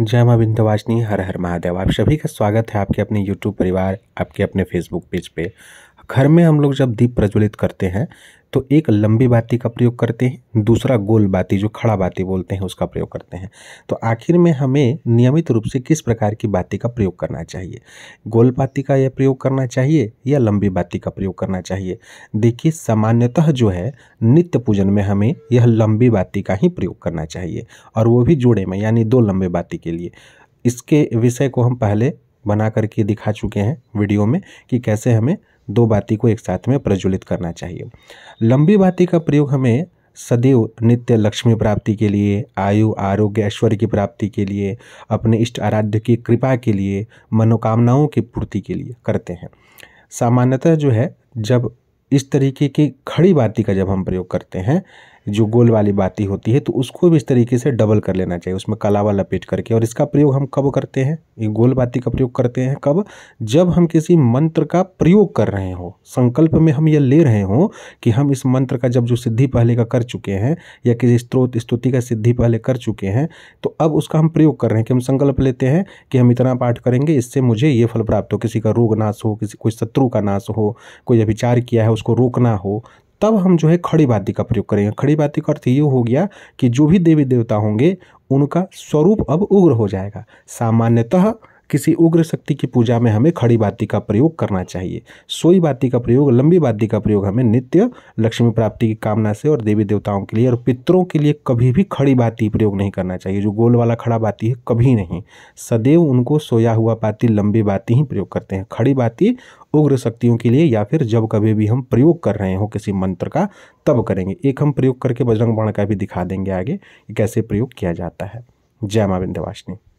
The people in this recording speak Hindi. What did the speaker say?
जय माँ विंध्यवासिनी हर हर महादेव आप सभी का स्वागत है आपके अपने यूट्यूब परिवार आपके अपने फेसबुक पेज पे घर में हम लोग जब दीप प्रज्वलित करते हैं तो एक लंबी बाती का प्रयोग करते हैं दूसरा गोल बाती जो खड़ा बाती बोलते हैं उसका प्रयोग करते हैं तो आखिर में हमें नियमित रूप से किस प्रकार की बाती का प्रयोग करना चाहिए गोल बाती का यह प्रयोग करना चाहिए या लंबी बाती का प्रयोग करना चाहिए देखिए सामान्यतः जो है नित्य पूजन में हमें यह लंबी बाती का ही प्रयोग करना चाहिए और वो भी जोड़े में यानी दो लंबे बाती के लिए इसके विषय को हम पहले बना करके दिखा चुके हैं वीडियो में कि कैसे हमें दो बाती को एक साथ में प्रज्वलित करना चाहिए लंबी बाती का प्रयोग हमें सदैव नित्य लक्ष्मी प्राप्ति के लिए आयु आरोग्य ऐश्वर्य की प्राप्ति के लिए अपने इष्ट आराध्य की कृपा के लिए मनोकामनाओं की पूर्ति के लिए करते हैं सामान्यतः जो है जब इस तरीके की खड़ी बाती का जब हम प्रयोग करते हैं जो गोल वाली बाती होती है तो उसको भी इस तरीके से डबल कर लेना चाहिए उसमें कलावा लपेट करके और इसका प्रयोग हम कब करते हैं ये गोल बाती का प्रयोग करते हैं कब जब हम किसी मंत्र का प्रयोग कर रहे हों संकल्प में हम यह ले रहे हों कि हम इस मंत्र का जब जो सिद्धि पहले का कर चुके हैं या किसी स्त्रोत स्तुति का सिद्धि पहले कर चुके हैं तो अब उसका हम प्रयोग कर रहे हैं कि हम संकल्प लेते हैं कि हम इतना पाठ करेंगे इससे मुझे ये फल प्राप्त हो किसी का रोग नाश हो किसी कोई शत्रु का नाश हो कोई अभिचार किया है उसको रोकना हो तब हम जो है खड़ी बाती का प्रयोग करेंगे खड़ी बाती का अर्थ ये हो गया कि जो भी देवी देवता होंगे उनका स्वरूप अब उग्र हो जाएगा सामान्यतः किसी उग्र शक्ति की पूजा में हमें खड़ी बाती का प्रयोग करना चाहिए सोई बाती का प्रयोग लंबी बाती का प्रयोग हमें नित्य लक्ष्मी प्राप्ति की कामना से और देवी देवताओं के लिए और पितरों के लिए कभी भी खड़ी बाती प्रयोग नहीं करना चाहिए जो गोल वाला खड़ा बाती है कभी नहीं सदैव उनको सोया हुआ बाती लंबी बाती ही प्रयोग करते हैं खड़ी बाती उग्र शक्तियों के लिए या फिर जब कभी भी हम प्रयोग कर रहे हो किसी मंत्र का तब करेंगे एक हम प्रयोग करके बजरंग बाण का भी दिखा देंगे आगे कैसे प्रयोग किया जाता है जय माँ विंध्यवासिनी